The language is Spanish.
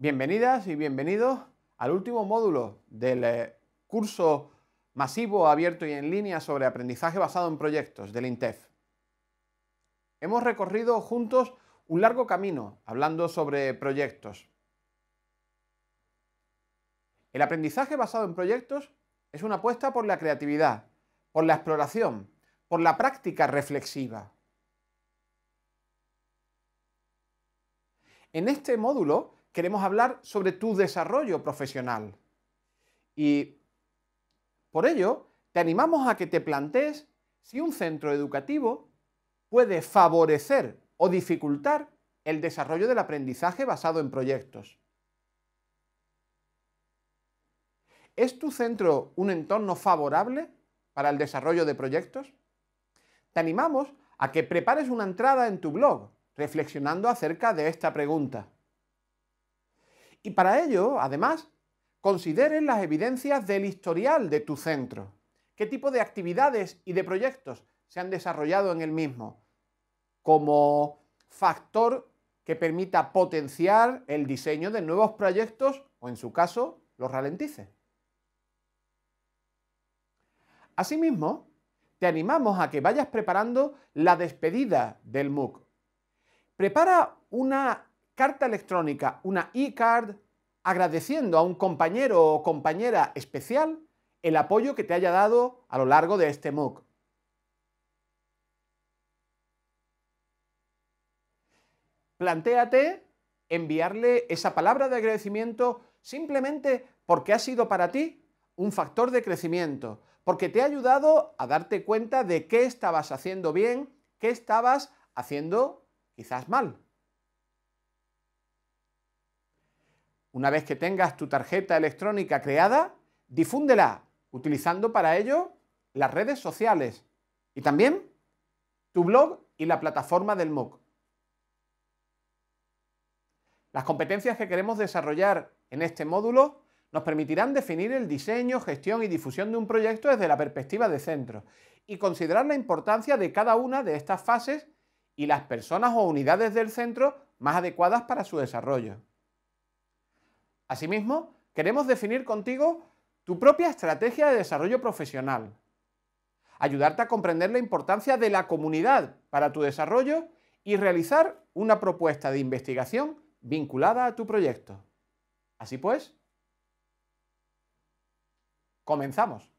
Bienvenidas y bienvenidos al último módulo del eh, curso masivo, abierto y en línea sobre aprendizaje basado en proyectos del INTEF. Hemos recorrido juntos un largo camino hablando sobre proyectos. El aprendizaje basado en proyectos es una apuesta por la creatividad, por la exploración, por la práctica reflexiva. En este módulo queremos hablar sobre tu desarrollo profesional. Y por ello, te animamos a que te plantees si un centro educativo puede favorecer o dificultar el desarrollo del aprendizaje basado en proyectos. ¿Es tu centro un entorno favorable para el desarrollo de proyectos? Te animamos a que prepares una entrada en tu blog reflexionando acerca de esta pregunta. Y para ello, además, consideren las evidencias del historial de tu centro, qué tipo de actividades y de proyectos se han desarrollado en el mismo, como factor que permita potenciar el diseño de nuevos proyectos o, en su caso, los ralentice. Asimismo, te animamos a que vayas preparando la despedida del MOOC. Prepara una carta electrónica, una e-card, agradeciendo a un compañero o compañera especial el apoyo que te haya dado a lo largo de este MOOC. Plantéate enviarle esa palabra de agradecimiento simplemente porque ha sido para ti un factor de crecimiento, porque te ha ayudado a darte cuenta de qué estabas haciendo bien, qué estabas haciendo quizás mal. Una vez que tengas tu tarjeta electrónica creada, difúndela utilizando para ello las redes sociales y también tu blog y la plataforma del MOOC. Las competencias que queremos desarrollar en este módulo nos permitirán definir el diseño, gestión y difusión de un proyecto desde la perspectiva de centro y considerar la importancia de cada una de estas fases y las personas o unidades del centro más adecuadas para su desarrollo. Asimismo, queremos definir contigo tu propia estrategia de desarrollo profesional, ayudarte a comprender la importancia de la comunidad para tu desarrollo y realizar una propuesta de investigación vinculada a tu proyecto. Así pues, comenzamos.